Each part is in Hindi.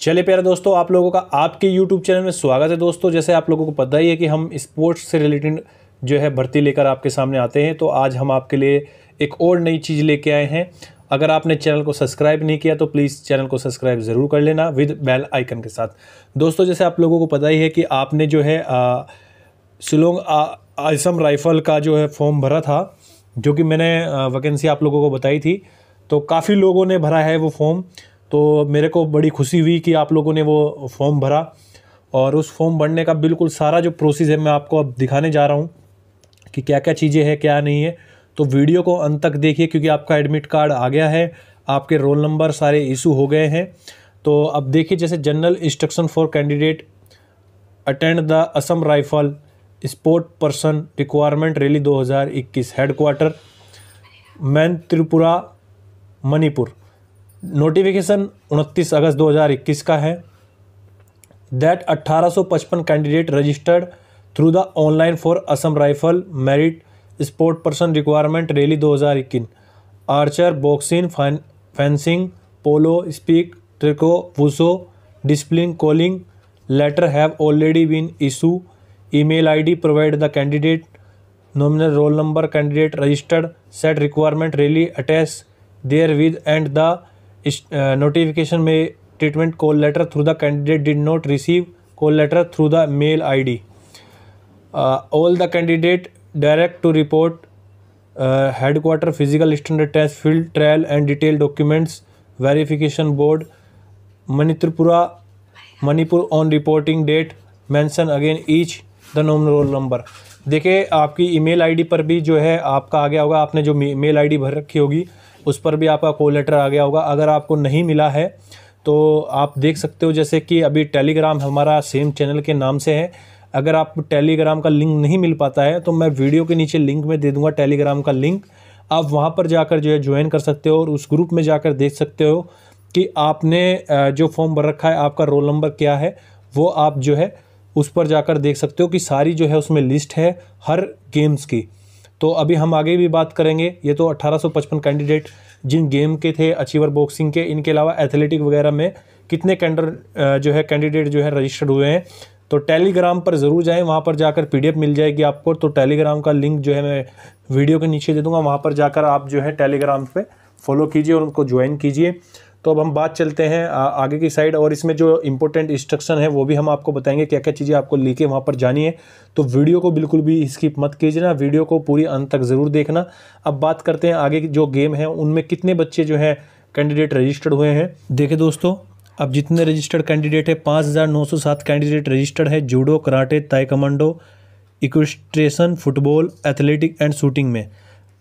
चले प्यारे दोस्तों आप लोगों का आपके YouTube चैनल में स्वागत है दोस्तों जैसे आप लोगों को पता ही है कि हम स्पोर्ट्स से रिलेटेड जो है भर्ती लेकर आपके सामने आते हैं तो आज हम आपके लिए एक और नई चीज़ लेके आए हैं अगर आपने चैनल को सब्सक्राइब नहीं किया तो प्लीज़ चैनल को सब्सक्राइब ज़रूर कर लेना विद बेल आइकन के साथ दोस्तों जैसे आप लोगों को पता ही है कि आपने जो है सिलोंग आसम राइफल का जो है फॉर्म भरा था जो कि मैंने वैकेंसी आप लोगों को बताई थी तो काफ़ी लोगों ने भरा है वो फॉर्म तो मेरे को बड़ी खुशी हुई कि आप लोगों ने वो फॉर्म भरा और उस फॉर्म भरने का बिल्कुल सारा जो प्रोसेस है मैं आपको अब दिखाने जा रहा हूँ कि क्या क्या चीज़ें हैं क्या नहीं है तो वीडियो को अंत तक देखिए क्योंकि आपका एडमिट कार्ड आ गया है आपके रोल नंबर सारे इशू हो गए हैं तो अब देखिए जैसे general instruction for candidate attend the Assam rifle sport person requirement rally 2021 headquarter man Tripura Manipur notification 29 अगस्त 2021 का है that 1855 candidate registered through the online for Assam rifle merit sport person requirement rally 2021 archer boxing fencing polo speak ट्रिको wushu discipline calling letter have already been issue email ID provide the candidate nominal roll number candidate registered set requirement rally attach there with and the notification में treatment call letter through the candidate did not receive call letter through the mail ID all the candidate direct to report headquarter physical standard test field trial and detail documents verification board मणिपुरपुरा Manipur on reporting date mention again each the nom roll number देखिए आपकी ईमेल आईडी पर भी जो है आपका आ गया होगा आपने जो मेल आईडी भर रखी होगी उस पर भी आपका कॉल लेटर आ गया होगा अगर आपको नहीं मिला है तो आप देख सकते हो जैसे कि अभी टेलीग्राम हमारा सेम चैनल के नाम से है अगर आप टेलीग्राम का लिंक नहीं मिल पाता है तो मैं वीडियो के नीचे लिंक में दे दूंगा टेलीग्राम का लिंक आप वहाँ पर जाकर जो है ज्वाइन कर सकते हो और उस ग्रुप में जाकर देख सकते हो कि आपने जो फॉर्म भर रखा है आपका रोल नंबर क्या है वो आप जो है उस पर जाकर देख सकते हो कि सारी जो है उसमें लिस्ट है हर गेम्स की तो अभी हम आगे भी बात करेंगे ये तो 1855 कैंडिडेट जिन गेम के थे अचीवर बॉक्सिंग के इनके अलावा एथलेटिक वगैरह में कितने कैंडर जो है कैंडिडेट जो है रजिस्टर्ड हुए हैं तो टेलीग्राम पर ज़रूर जाएं वहाँ पर जाकर पीडीएफ मिल जाएगी आपको तो टेलीग्राम का लिंक जो है मैं वीडियो के नीचे दे दूँगा वहाँ पर जाकर आप जो है टेलीग्राम पर फॉलो कीजिए और उनको ज्वाइन कीजिए तो अब हम बात चलते हैं आगे की साइड और इसमें जो इंपॉर्टेंट इंस्ट्रक्शन है वो भी हम आपको बताएंगे क्या क्या चीज़ें आपको लेके वहाँ पर जानी है तो वीडियो को बिल्कुल भी स्किप मत कीजिए वीडियो को पूरी अंत तक ज़रूर देखना अब बात करते हैं आगे की जो गेम है उनमें कितने बच्चे जो हैं कैंडिडेट रजिस्टर्ड हुए हैं देखे दोस्तों अब जितने रजिस्टर्ड कैंडिडेट है पाँच हज़ार नौ सौ सात कैंडिडेट रजिस्टर्ड है judo karate taekwondo equestrian football athletic and shooting में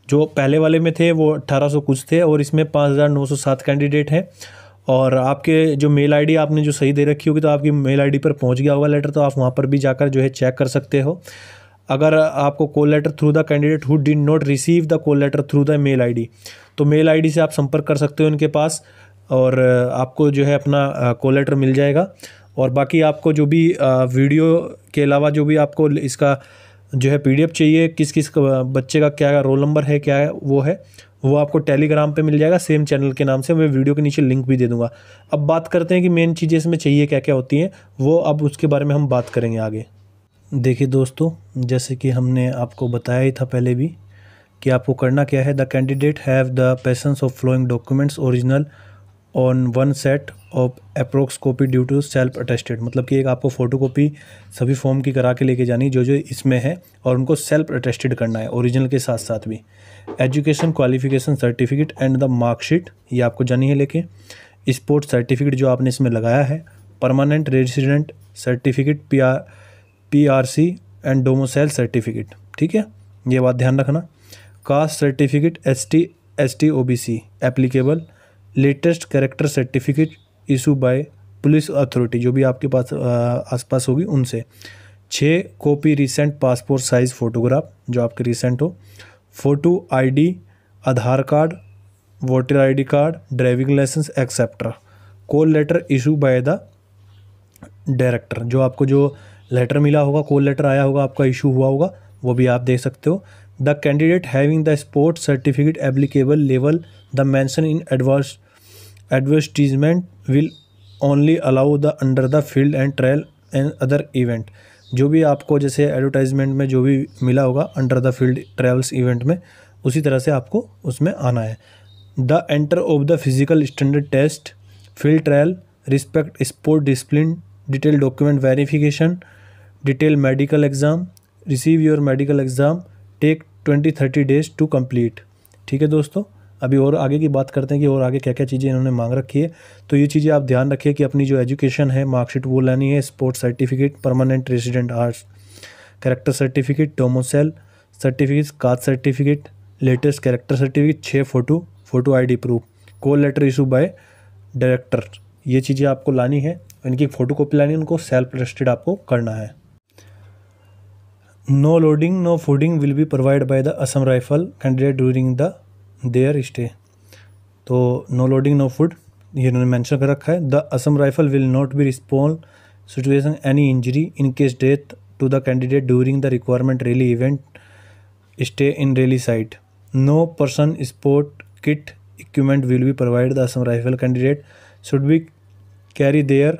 जो पहले वाले में थे वो 1800 कुछ थे और इसमें 5907 कैंडिडेट हैं और आपके जो मेल आईडी आपने जो सही दे रखी होगी तो आपकी मेल आईडी पर पहुंच गया होगा लेटर तो आप वहां पर भी जाकर जो है चेक कर सकते हो अगर आपको call letter through the candidate who did not receive the call letter through the mail ID तो मेल आईडी से आप संपर्क कर सकते हो उनके पास और आपको जो है अपना कॉल लेटर मिल जाएगा और बाकी आपको जो भी वीडियो के अलावा जो भी आपको इसका जो है पीडीएफ चाहिए किस किस बच्चे का क्या रोल नंबर है क्या है वो है वो आपको टेलीग्राम पे मिल जाएगा सेम चैनल के नाम से मैं वीडियो के नीचे लिंक भी दे दूंगा अब बात करते हैं कि मेन चीज़ें इसमें चाहिए क्या क्या होती हैं वो अब उसके बारे में हम बात करेंगे आगे देखिए दोस्तों जैसे कि हमने आपको बताया ही था पहले भी कि आपको करना क्या है the candidate have the possession of following documents original on one set of approx copy due to self attested मतलब कि एक आपको फ़ोटो कॉपी सभी फॉर्म की करा के लेके जानी जो जो इसमें है और उनको सेल्फ अटेस्टेड करना है ओरिजिनल के साथ साथ भी education qualification certificate and the marksheet ये आपको जानी है लेके स्पोर्ट सर्टिफिकेट जो आपने इसमें लगाया है permanent resident certificate P R P R C and domicile certificate ठीक है ये बात ध्यान रखना caste certificate S T S T O B C applicable latest character certificate issue by police authority जो भी आपके पास आसपास होगी उनसे छः copy recent passport size photograph जो आपके रिसेंट हो photo ID Aadhaar card voter ID card driving licence etcetera call letter issue by the director जो आपको जो लेटर मिला होगा कॉल लेटर आया होगा आपका इशू हुआ होगा वो भी आप देख सकते हो the candidate having the sport certificate applicable level the mention in advance advertisement will only allow the under the field and trial and other event जो भी आपको जैसे एडवर्टाइजमेंट में जो भी मिला होगा under the field travels event में उसी तरह से आपको उसमें आना है the enter of the physical standard test field trial respect sport discipline detail document verification detail medical exam receive your medical exam take twenty thirty days to complete ठीक है दोस्तों अभी और आगे की बात करते हैं कि और आगे क्या क्या चीज़ें इन्होंने मांग रखी है तो ये चीज़ें आप ध्यान रखिए कि अपनी जो एजुकेशन है मार्कशीट वो लानी है sports certificate permanent resident arts character certificate domicile certificate caste certificate latest character certificate छः photo photo ID proof call letter issue by director ये चीज़ें आपको लानी है इनकी फ़ोटो कॉपी लानी है उनको सेल्फ रजिस्टर्ड आपको करना है no lodging no fooding will be provide by the Assam rifle candidate during the there stay तो नो लोडिंग नो फूड ये इन्होंने मेंशन कर रखा है the Assam rifle will not be respond situation any injury in case death to the candidate during the requirement rally event stay in rally site no person sport kit equipment will be provide the Assam rifle candidate should be carry there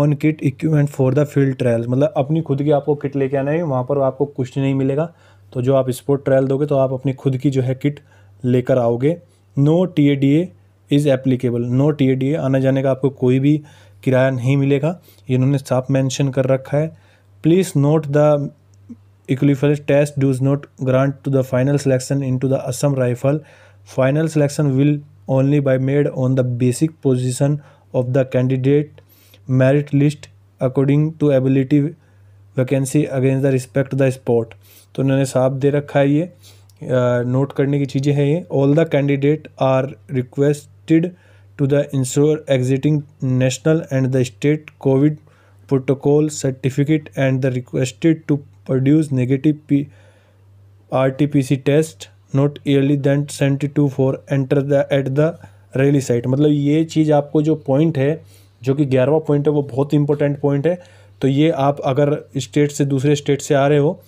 on kit equipment for the field trials मतलब अपनी खुद की आपको किट लेके आना है वहाँ पर आपको कुछ नहीं मिलेगा तो जो आप स्पोर्ट ट्रायल दोगे तो आप अपनी खुद की जो है किट लेकर आओगे no T A D A is applicable no T A D A आने जाने का आपको कोई भी किराया नहीं मिलेगा इन्होंने साफ मैंशन कर रखा है प्लीज़ नोट द इक्विफल test does not grant to the final selection into the Assam rifle final selection will only by made on the basic position of the candidate merit list according to ability vacancy against the respect the spot तो उन्होंने साफ दे रखा है ये नोट करने की चीज़ें हैं ये all the candidate are requested to the ensure existing national and the state covid protocol certificate and the requested to produce negative P R T P C test note early than seventy two four enter the at the rally site मतलब ये चीज़ आपको जो पॉइंट है जो कि ग्यारहवा पॉइंट है वो बहुत इंपॉर्टेंट पॉइंट है तो ये आप अगर स्टेट से दूसरे स्टेट से आ रहे हो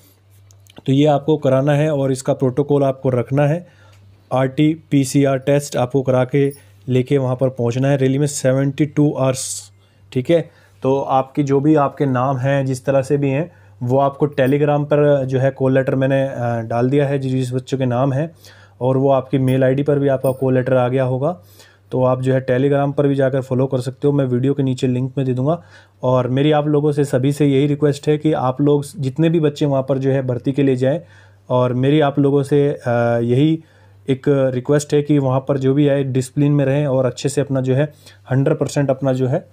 तो ये आपको कराना है और इसका प्रोटोकॉल आपको रखना है R T P C R test आपको करा के लेके वहाँ पर पहुँचना है रैली में सेवेंटी टू आवर्स ठीक है तो आपके जो भी आपके नाम हैं जिस तरह से भी हैं वो आपको टेलीग्राम पर जो है कॉल लेटर मैंने डाल दिया है जिस बच्चों के नाम हैं और वो आपकी मेल आईडी पर भी आपका कॉल लेटर आ गया होगा तो आप जो है टेलीग्राम पर भी जाकर फॉलो कर सकते हो मैं वीडियो के नीचे लिंक में दे दूंगा और मेरी आप लोगों से सभी से यही रिक्वेस्ट है कि आप लोग जितने भी बच्चे वहाँ पर जो है भर्ती के लिए जाएँ और मेरी आप लोगों से यही एक रिक्वेस्ट है कि वहाँ पर जो भी आए डिसप्लिन में रहें और अच्छे से अपना जो है हंड्रेड परसेंट अपना जो है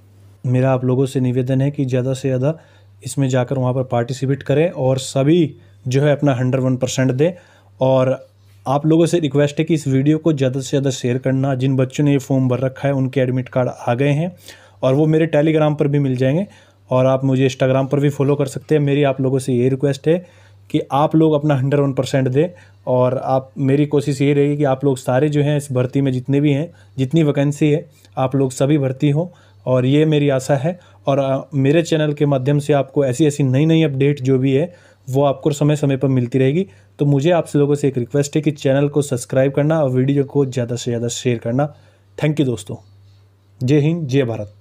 मेरा आप लोगों से निवेदन है कि ज़्यादा से ज़्यादा इसमें जाकर वहाँ पर पार्टिसिपेट करें और सभी जो है अपना हंड्रेड वन परसेंट दें और आप लोगों से रिक्वेस्ट है कि इस वीडियो को ज़्यादा से ज़्यादा शेयर करना जिन बच्चों ने ये फॉर्म भर रखा है उनके एडमिट कार्ड आ गए हैं और वो मेरे टेलीग्राम पर भी मिल जाएंगे और आप मुझे इंस्टाग्राम पर भी फॉलो कर सकते हैं मेरी आप लोगों से ये रिक्वेस्ट है कि आप लोग अपना हंड्रेड वन परसेंट दें और आप मेरी कोशिश ये रहेगी कि आप लोग सारे जो हैं इस भर्ती में जितने भी हैं जितनी वैकेंसी है आप लोग सभी भर्ती हों और ये मेरी आशा है और मेरे चैनल के माध्यम से आपको ऐसी ऐसी नई नई अपडेट जो भी है वो आपको समय समय पर मिलती रहेगी तो मुझे आपसे लोगों से एक रिक्वेस्ट है कि चैनल को सब्सक्राइब करना और वीडियो को ज़्यादा से ज़्यादा शेयर करना थैंक यू दोस्तों जय हिंद जय भारत